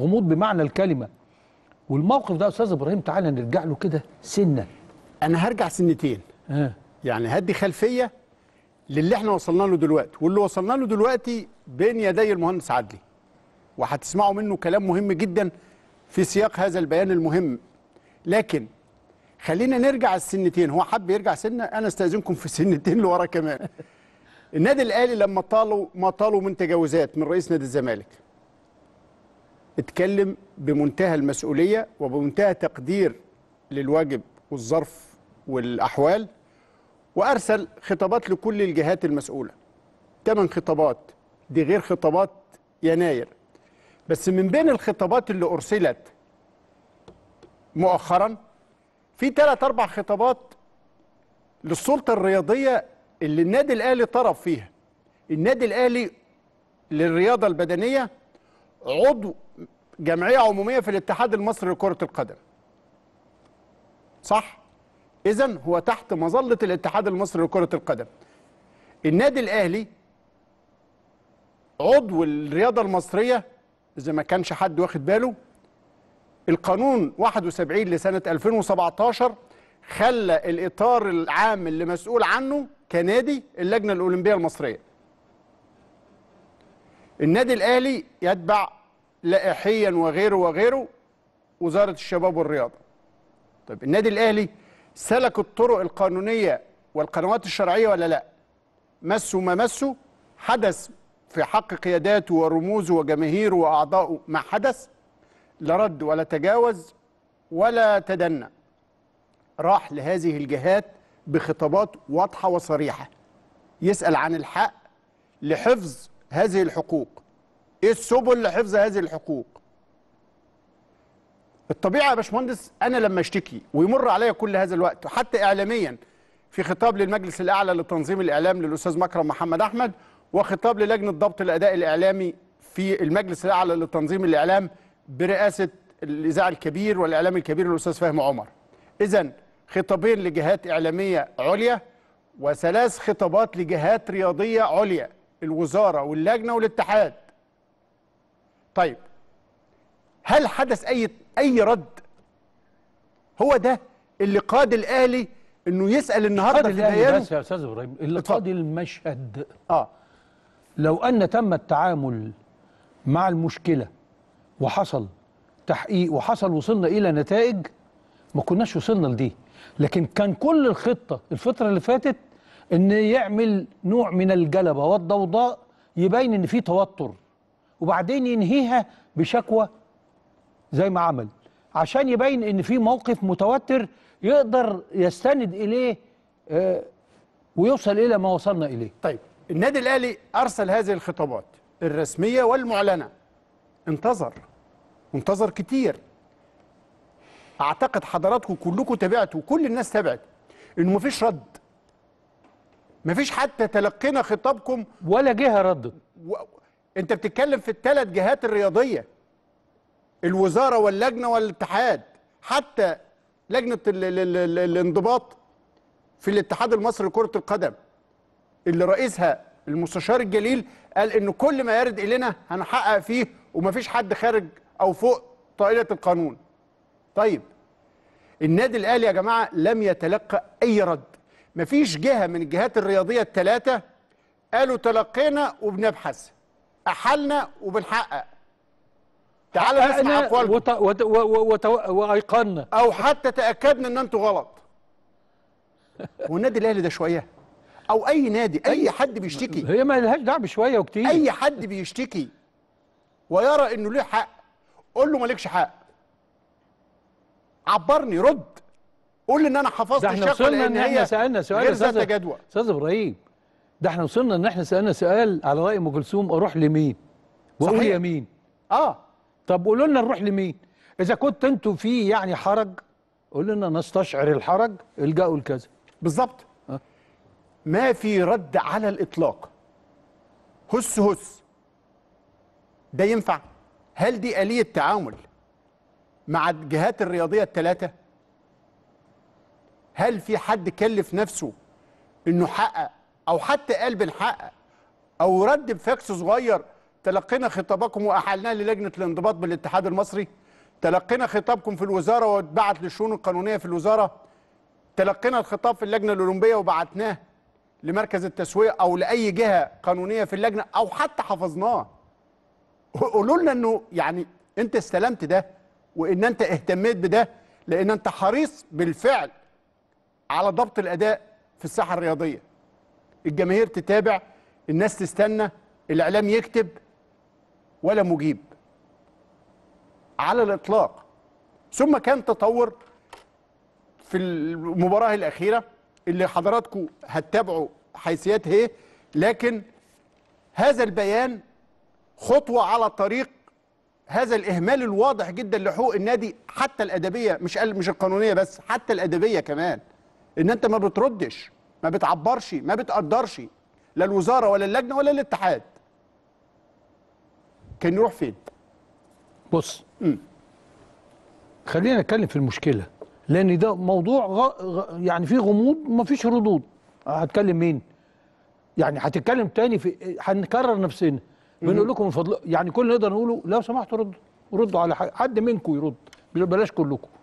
غموض بمعنى الكلمه والموقف ده استاذ ابراهيم تعالى نرجع له كده سنه انا هرجع سنتين آه. يعني هدي خلفيه للي احنا وصلنا له دلوقتي واللي وصلنا له دلوقتي بين يدي المهندس عدلي وهتسمعوا منه كلام مهم جدا في سياق هذا البيان المهم لكن خلينا نرجع السنتين هو حب يرجع سنه انا استاذنكم في سنتين لورا كمان النادي الاهلي لما طالوا ما طالوا من تجاوزات من رئيس نادي الزمالك اتكلم بمنتهى المسؤولية وبمنتهى تقدير للواجب والظرف والأحوال وأرسل خطابات لكل الجهات المسؤولة ثمان خطابات دي غير خطابات يناير بس من بين الخطابات اللي أرسلت مؤخرا في ثلاث أربع خطابات للسلطة الرياضية اللي النادي الأهلي طرف فيها النادي الأهلي للرياضة البدنية عضو جمعيه عموميه في الاتحاد المصري لكره القدم صح اذا هو تحت مظله الاتحاد المصري لكره القدم النادي الاهلي عضو الرياضه المصريه اذا ما كانش حد واخد باله القانون 71 لسنه 2017 خلى الاطار العام اللي مسؤول عنه كنادي اللجنه الاولمبيه المصريه النادي الاهلي يتبع لائحيا وغيره وغيره وزاره الشباب والرياضه. طيب النادي الاهلي سلك الطرق القانونيه والقنوات الشرعيه ولا لا؟ مسوا ما مسوا حدث في حق قياداته ورموزه وجماهيره واعضائه ما حدث لا رد ولا تجاوز ولا تدنى. راح لهذه الجهات بخطابات واضحه وصريحه. يسال عن الحق لحفظ هذه الحقوق ايه السبل لحفظ هذه الحقوق الطبيعه يا باشمهندس انا لما اشتكي ويمر عليا كل هذا الوقت حتى اعلاميا في خطاب للمجلس الاعلى لتنظيم الاعلام للاستاذ مكرم محمد احمد وخطاب للجنه ضبط الاداء الاعلامي في المجلس الاعلى لتنظيم الاعلام برئاسه الاذاعه الكبير والاعلام الكبير الاستاذ فهمي عمر اذا خطابين لجهات اعلاميه عليا وثلاث خطابات لجهات رياضيه عليا الوزاره واللجنه والاتحاد طيب هل حدث اي اي رد هو ده اللي قاد الاهلي انه يسال النهارده الهدايان بس يا استاذ ابراهيم اللي قاد المشهد اه لو ان تم التعامل مع المشكله وحصل تحقيق وحصل وصلنا الى نتائج ما كناش وصلنا لدي لكن كان كل الخطه الفتره اللي فاتت ان يعمل نوع من الجلبه والضوضاء يبين ان في توتر وبعدين ينهيها بشكوى زي ما عمل عشان يبين ان في موقف متوتر يقدر يستند اليه آه، ويوصل الى ما وصلنا اليه طيب النادي الاهلي ارسل هذه الخطابات الرسميه والمعلنه انتظر انتظر كتير اعتقد حضراتكم كلكم تابعتوا وكل الناس تابعت انه مفيش رد مفيش حتى تلقينا خطابكم ولا جهه ردت و... انت بتتكلم في الثلاث جهات الرياضيه الوزاره واللجنه والاتحاد حتى لجنه الـ الـ الـ الانضباط في الاتحاد المصري لكره القدم اللي رئيسها المستشار الجليل قال ان كل ما يرد الينا هنحقق فيه ومفيش حد خارج او فوق طائله القانون طيب النادي الاهلي يا جماعه لم يتلقى اي رد مفيش جهه من الجهات الرياضيه الثلاثه قالوا تلقينا وبنبحث احلنا وبنحقق تعال نسمع اقوالكم وط... وط... و... وايقنا او حتى تاكدنا ان انتوا غلط والنادي الاهلي ده شويه او اي نادي اي حد بيشتكي هي ما لهاش دعوه بشويه وكتير اي حد بيشتكي ويرى انه ليه حق قول له مالكش حق عبرني رد قول لي ان انا حفظت الشكوى لان هي سالنا سؤال استاذ جدوى استاذ ابراهيم ده احنا وصلنا ان احنا سالنا سؤال على راي ام كلثوم اروح لمين؟ واقول مين؟ اه طب قولوا لنا نروح لمين؟ اذا كنت انتوا في يعني حرج قولوا لنا نستشعر الحرج الجاوا لكذا بالظبط آه. ما في رد على الاطلاق هس هس ده ينفع هل دي آلية تعامل مع الجهات الرياضية الثلاثة هل في حد كلف نفسه انه حقق او حتى قال بنحقق او رد بفاكس صغير تلقينا خطابكم واحلناه للجنه الانضباط بالاتحاد المصري تلقينا خطابكم في الوزاره واتبعت للشؤون القانونيه في الوزاره تلقينا الخطاب في اللجنه الاولمبيه وبعتناه لمركز التسويه او لاي جهه قانونيه في اللجنه او حتى حفظناه قولوا لنا انه يعني انت استلمت ده وان انت اهتميت بده لان انت حريص بالفعل على ضبط الاداء في الساحه الرياضيه الجماهير تتابع الناس تستنى الاعلام يكتب ولا مجيب على الاطلاق ثم كان تطور في المباراه الاخيره اللي حضراتكم هتتابعوا حيثيات ايه لكن هذا البيان خطوه على طريق هذا الاهمال الواضح جدا لحقوق النادي حتى الادبيه مش مش القانونيه بس حتى الادبيه كمان ان انت ما بتردش ما بتعبرش ما بتقدرش لا الوزاره ولا اللجنه ولا الاتحاد كان يروح فين بص امم خلينا نتكلم في المشكله لان ده موضوع غ... غ... يعني فيه غموض فيش ردود هتكلم مين يعني هتتكلم تاني في هنكرر نفسنا بنقول لكم من فضل يعني كل نقدر نقوله لو سمحتوا ردوا ردوا على حد منكم يرد بلاش كلكم